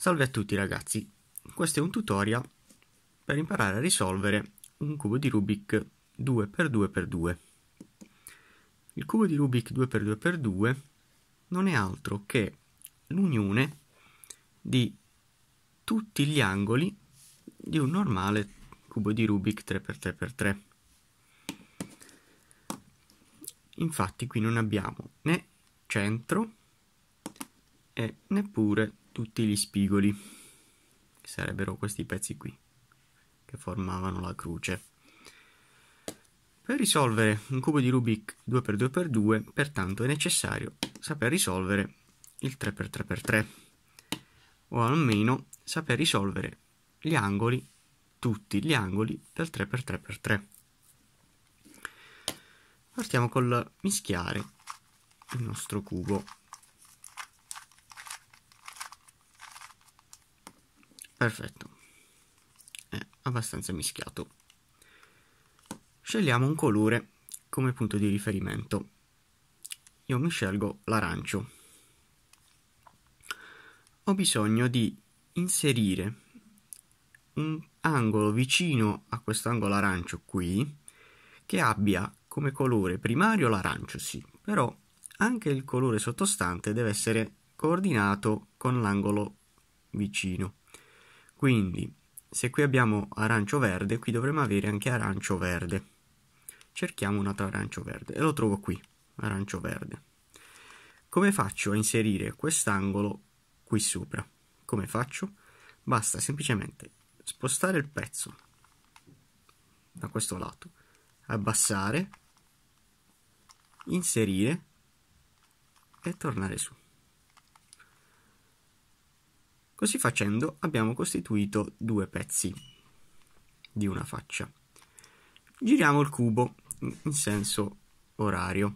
Salve a tutti ragazzi, questo è un tutorial per imparare a risolvere un cubo di Rubik 2x2x2. Il cubo di Rubik 2x2x2 non è altro che l'unione di tutti gli angoli di un normale cubo di Rubik 3x3x3. Infatti qui non abbiamo né centro e neppure tutti gli spigoli, che sarebbero questi pezzi qui, che formavano la croce. Per risolvere un cubo di Rubik 2x2x2, pertanto è necessario saper risolvere il 3x3x3, o almeno saper risolvere gli angoli, tutti gli angoli del 3x3x3. Partiamo col mischiare il nostro cubo perfetto è abbastanza mischiato scegliamo un colore come punto di riferimento io mi scelgo l'arancio ho bisogno di inserire un angolo vicino a questo angolo arancio qui che abbia come colore primario l'arancio sì però anche il colore sottostante deve essere coordinato con l'angolo vicino quindi, se qui abbiamo arancio verde, qui dovremmo avere anche arancio verde. Cerchiamo un altro arancio verde e lo trovo qui, arancio verde. Come faccio a inserire quest'angolo qui sopra? Come faccio? Basta semplicemente spostare il pezzo da questo lato, abbassare, inserire e tornare su. Così facendo abbiamo costituito due pezzi di una faccia. Giriamo il cubo in senso orario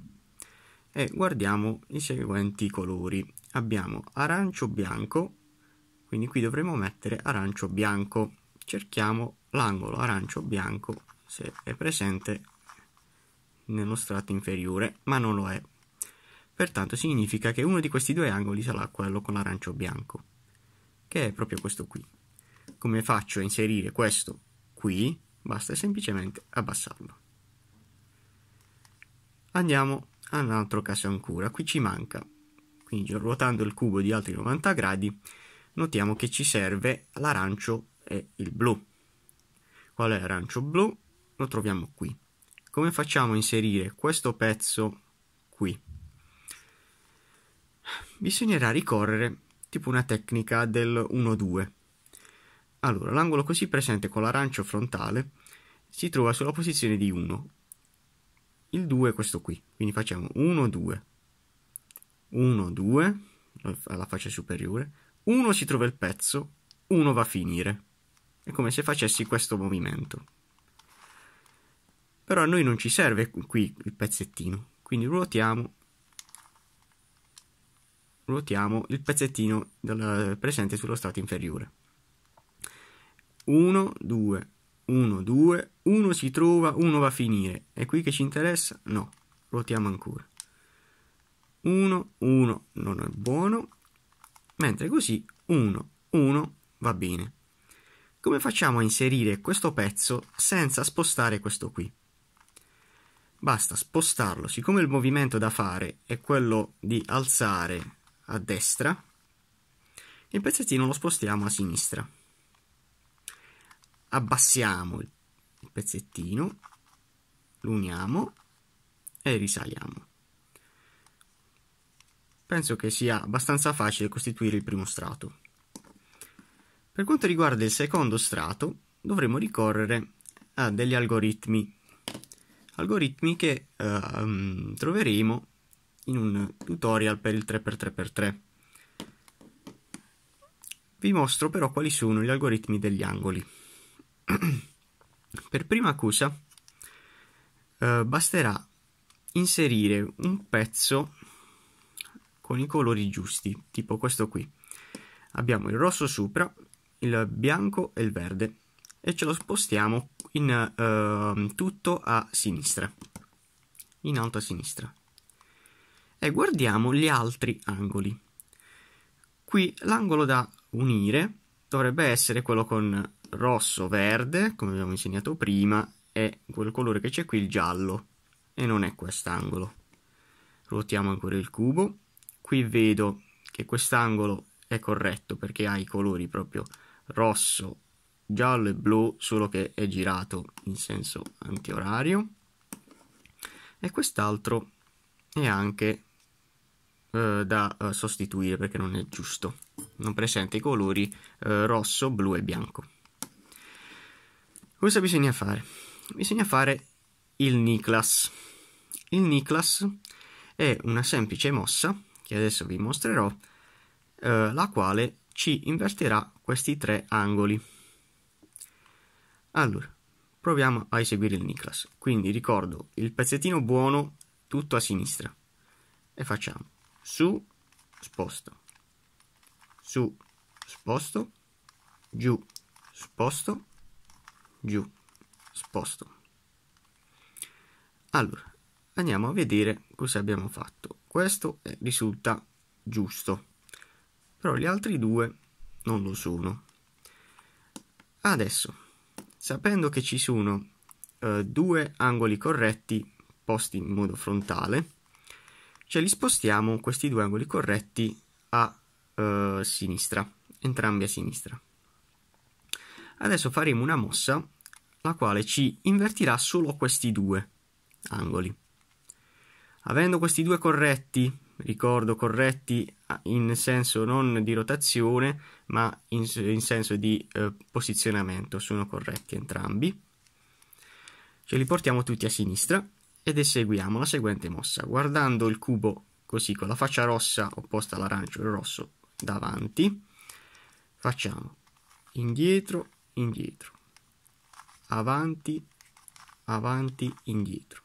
e guardiamo i seguenti colori. Abbiamo arancio bianco, quindi qui dovremo mettere arancio bianco. Cerchiamo l'angolo arancio bianco se è presente nello strato inferiore, ma non lo è. Pertanto significa che uno di questi due angoli sarà quello con l'arancio bianco che è proprio questo qui. Come faccio a inserire questo qui? Basta semplicemente abbassarlo. Andiamo a un altro caso ancora, qui ci manca, quindi ruotando il cubo di altri 90 gradi, notiamo che ci serve l'arancio e il blu. Qual è l'arancio blu? Lo troviamo qui. Come facciamo a inserire questo pezzo qui? Bisognerà ricorrere tipo una tecnica del 1-2. Allora, l'angolo così presente con l'arancio frontale si trova sulla posizione di 1. Il 2 è questo qui, quindi facciamo 1-2. 1-2, alla faccia superiore. 1 si trova il pezzo, 1 va a finire. È come se facessi questo movimento. Però a noi non ci serve qui il pezzettino, quindi ruotiamo ruotiamo il pezzettino presente sullo strato inferiore. 1, 2, 1, 2, 1 si trova, 1 va a finire. È qui che ci interessa? No, ruotiamo ancora. 1, 1 non è buono, mentre così 1, 1 va bene. Come facciamo a inserire questo pezzo senza spostare questo qui? Basta spostarlo, siccome il movimento da fare è quello di alzare a destra e il pezzettino lo spostiamo a sinistra. Abbassiamo il pezzettino, l'uniamo e risaliamo. Penso che sia abbastanza facile costituire il primo strato. Per quanto riguarda il secondo strato, dovremo ricorrere a degli algoritmi, algoritmi che eh, mm, troveremo in un tutorial per il 3x3x3. Vi mostro però quali sono gli algoritmi degli angoli. per prima cosa eh, basterà inserire un pezzo con i colori giusti, tipo questo qui. Abbiamo il rosso sopra, il bianco e il verde e ce lo spostiamo in eh, tutto a sinistra, in alto a sinistra e guardiamo gli altri angoli. Qui l'angolo da unire dovrebbe essere quello con rosso-verde, come abbiamo insegnato prima, e quel colore che c'è qui, il giallo, e non è quest'angolo. Ruotiamo ancora il cubo, qui vedo che quest'angolo è corretto perché ha i colori proprio rosso, giallo e blu, solo che è girato in senso antiorario, e quest'altro è anche eh, da eh, sostituire perché non è giusto. Non presenta i colori eh, rosso, blu e bianco. Cosa bisogna fare? Bisogna fare il Niklas. Il Niklas è una semplice mossa che adesso vi mostrerò, eh, la quale ci invertirà questi tre angoli. Allora, proviamo a eseguire il Niklas. Quindi ricordo il pezzettino buono tutto a sinistra e facciamo su, sposto, su, sposto, giù, sposto, giù, sposto. Allora, andiamo a vedere cosa abbiamo fatto. Questo risulta giusto, però gli altri due non lo sono. Adesso, sapendo che ci sono eh, due angoli corretti posti in modo frontale, ce cioè, li spostiamo questi due angoli corretti a eh, sinistra, entrambi a sinistra. Adesso faremo una mossa la quale ci invertirà solo questi due angoli. Avendo questi due corretti, ricordo corretti in senso non di rotazione, ma in, in senso di eh, posizionamento, sono corretti entrambi. Ce li portiamo tutti a sinistra ed eseguiamo la seguente mossa guardando il cubo così con la faccia rossa opposta all'arancio e rosso davanti facciamo indietro indietro avanti avanti indietro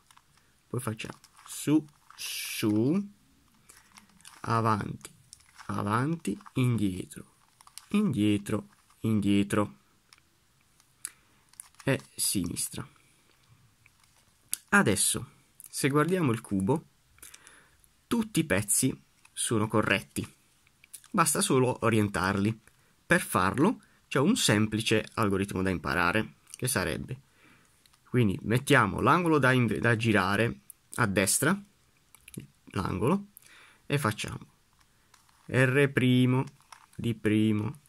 poi facciamo su su avanti avanti indietro indietro indietro e sinistra Adesso, se guardiamo il cubo, tutti i pezzi sono corretti. Basta solo orientarli. Per farlo c'è un semplice algoritmo da imparare, che sarebbe. Quindi mettiamo l'angolo da, da girare a destra, l'angolo, e facciamo R' di primo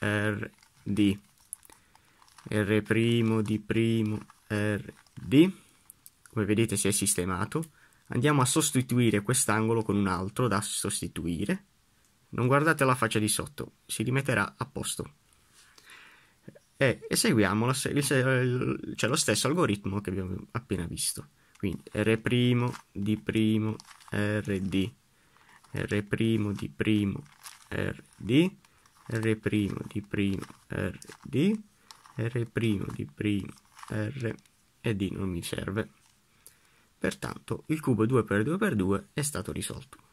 R di R' di primo R di come vedete si è sistemato andiamo a sostituire quest'angolo con un altro da sostituire non guardate la faccia di sotto si rimetterà a posto e eseguiamo lo, cioè lo stesso algoritmo che abbiamo appena visto quindi R' di primo RD R' di primo RD R' di primo RD R' di primo R e D non mi serve Pertanto il cubo 2x2x2 è stato risolto.